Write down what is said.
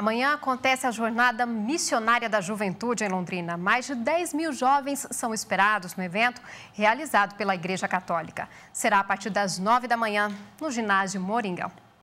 Amanhã acontece a Jornada Missionária da Juventude em Londrina. Mais de 10 mil jovens são esperados no evento realizado pela Igreja Católica. Será a partir das 9 da manhã no ginásio Moringão.